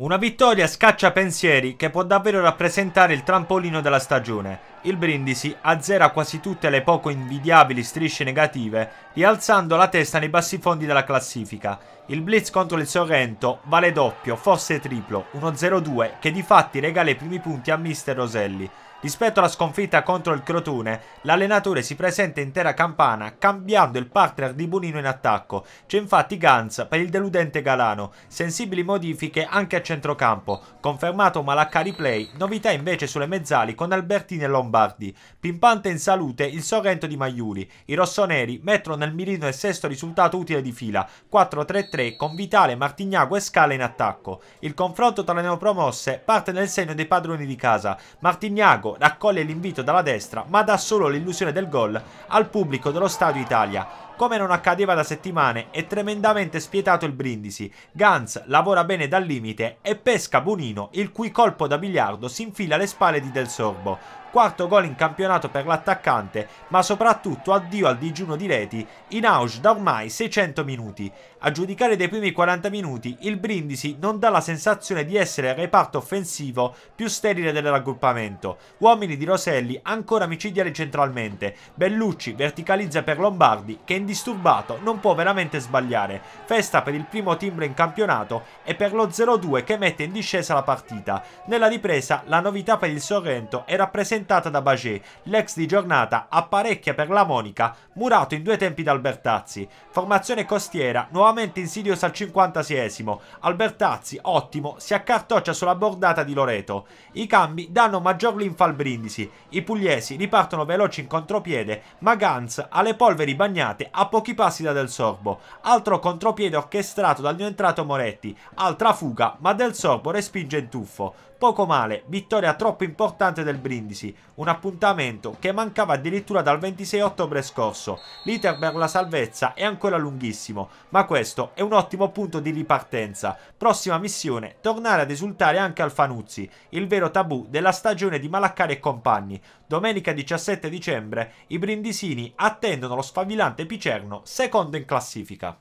Una vittoria scaccia pensieri che può davvero rappresentare il trampolino della stagione il Brindisi azzera quasi tutte le poco invidiabili strisce negative, rialzando la testa nei bassi fondi della classifica. Il blitz contro il Sorrento vale doppio, fosse triplo, 1-0-2 che di fatti regala i primi punti a mister Roselli. Rispetto alla sconfitta contro il Crotone, l'allenatore si presenta in terra campana cambiando il partner di Bonino in attacco. C'è infatti Gans per il deludente Galano, sensibili modifiche anche a centrocampo, confermato Malaccari play, novità invece sulle mezzali con Albertini e Lombardi. Lombardi. Pimpante in salute il Sorrento di Maiuri. I rossoneri mettono nel mirino il sesto risultato utile di fila, 4-3-3 con Vitale, Martignago e Scala in attacco. Il confronto tra le neopromosse parte nel segno dei padroni di casa. Martignago raccoglie l'invito dalla destra ma dà solo l'illusione del gol al pubblico dello Stadio Italia come non accadeva da settimane, è tremendamente spietato il Brindisi. Gans lavora bene dal limite e pesca Bonino, il cui colpo da biliardo si infila alle spalle di Del Sorbo. Quarto gol in campionato per l'attaccante, ma soprattutto addio al digiuno di reti, in auge da ormai 600 minuti. A giudicare dei primi 40 minuti, il Brindisi non dà la sensazione di essere il reparto offensivo più sterile del raggruppamento. Uomini di Roselli ancora micidiali centralmente, Bellucci verticalizza per Lombardi che in indisturbato, non può veramente sbagliare. Festa per il primo timbro in campionato e per lo 0-2 che mette in discesa la partita. Nella ripresa la novità per il Sorrento è rappresentata da Bagé, l'ex di giornata apparecchia per la Monica, murato in due tempi da Albertazzi. Formazione costiera, nuovamente insidiosa al 56esimo. Albertazzi, ottimo, si accartoccia sulla bordata di Loreto. I cambi danno maggior linfa al Brindisi. I pugliesi ripartono veloci in contropiede, ma Gans alle polveri bagnate a pochi passi da Del Sorbo. Altro contropiede orchestrato dal mio entrato Moretti, altra fuga, ma Del Sorbo respinge in tuffo. Poco male, vittoria troppo importante del Brindisi, un appuntamento che mancava addirittura dal 26 ottobre scorso. L'iter per la salvezza è ancora lunghissimo, ma questo è un ottimo punto di ripartenza. Prossima missione, tornare ad esultare anche al Fanuzzi, il vero tabù della stagione di Malaccari e compagni. Domenica 17 dicembre i brindisini attendono lo sfavillante Picerno, secondo in classifica.